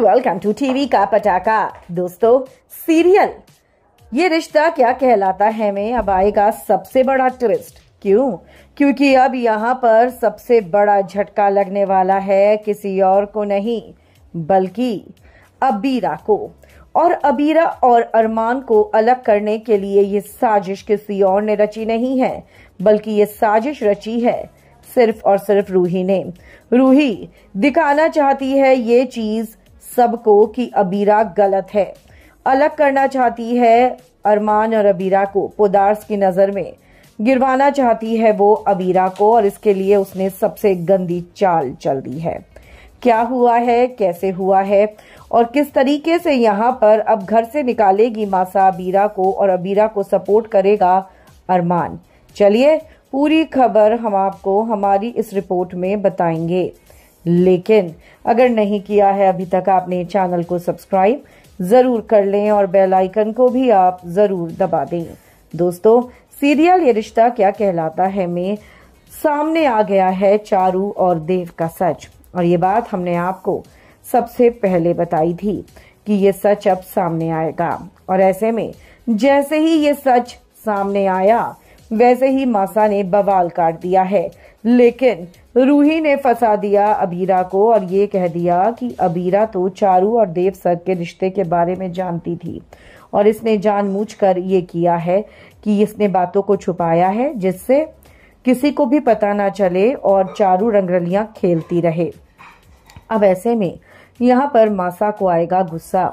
welcome to TV का पटाखा दोस्तों सीरियल ये रिश्ता क्या कहलाता है में अब आएगा सबसे बड़ा ट्विस्ट क्यों क्योंकि अब यहाँ पर सबसे बड़ा झटका लगने वाला है किसी और को नहीं बल्कि अबीरा को और अबीरा और अरमान को अलग करने के लिए ये साजिश किसी और ने रची नहीं है बल्कि ये साजिश रची है सिर्फ और सिर्फ रूही ने रूही दिखाना चाहती है ये चीज सबको कि अबीरा गलत है अलग करना चाहती है अरमान और अबीरा को पोदार्स की नज़र में गिरवाना चाहती है वो अबीरा को और इसके लिए उसने सबसे गंदी चाल चल दी है क्या हुआ है कैसे हुआ है और किस तरीके से यहाँ पर अब घर से निकालेगी मासा अबीरा को और अबीरा को सपोर्ट करेगा अरमान चलिए पूरी खबर हम आपको हमारी इस रिपोर्ट में बताएंगे लेकिन अगर नहीं किया है अभी तक आपने चैनल को सब्सक्राइब जरूर कर लें और बेल आइकन को भी आप जरूर दबा दें दोस्तों सीरियल ये रिश्ता क्या कहलाता है में सामने आ गया है चारू और देव का सच और ये बात हमने आपको सबसे पहले बताई थी कि ये सच अब सामने आएगा और ऐसे में जैसे ही ये सच सामने आया वैसे ही मासा ने बवाल काट दिया है लेकिन रूही ने फंसा दिया अबीरा को और ये कह दिया कि अबीरा तो चारू और देव सर के रिश्ते के बारे में जानती थी और इसने कर ये किया है कि इसने बातों को छुपाया है जिससे किसी को भी पता ना चले और चारू रंगरलियां खेलती रहे अब ऐसे में यहाँ पर मासा को आएगा गुस्सा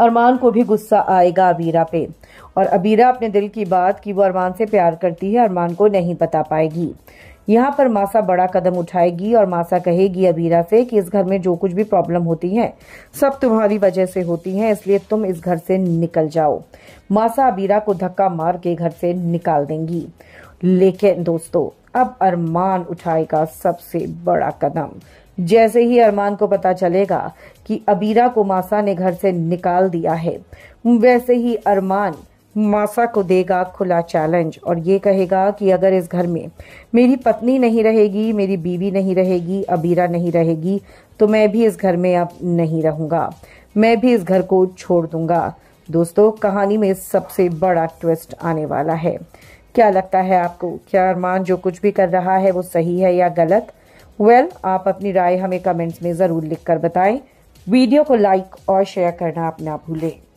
अरमान को भी गुस्सा आएगा अबीरा पे और अबीरा अपने दिल की बात कि वो अरमान से प्यार करती है अरमान को नहीं बता पाएगी यहाँ पर मासा बड़ा कदम उठाएगी और मासा कहेगी अबीरा से कि इस घर में जो कुछ भी प्रॉब्लम होती है सब तुम्हारी वजह से होती है इसलिए तुम इस घर से निकल जाओ मासा अबीरा को धक्का मार के घर से निकाल देंगी लेकिन दोस्तों अब अरमान उठाएगा सबसे बड़ा कदम जैसे ही अरमान को पता चलेगा कि अबीरा को मासा ने घर से निकाल दिया है वैसे ही अरमान मासा को देगा खुला चैलेंज और ये कहेगा कि अगर इस घर में मेरी पत्नी नहीं रहेगी मेरी बीवी नहीं रहेगी अबीरा नहीं रहेगी तो मैं भी इस घर में अब नहीं रहूंगा मैं भी इस घर को छोड़ दूंगा दोस्तों कहानी में सबसे बड़ा ट्विस्ट आने वाला है क्या लगता है आपको क्या अरमान जो कुछ भी कर रहा है वो सही है या गलत वेल well, आप अपनी राय हमें कमेंट्स में ज़रूर लिखकर बताएं वीडियो को लाइक और शेयर करना आप ना भूलें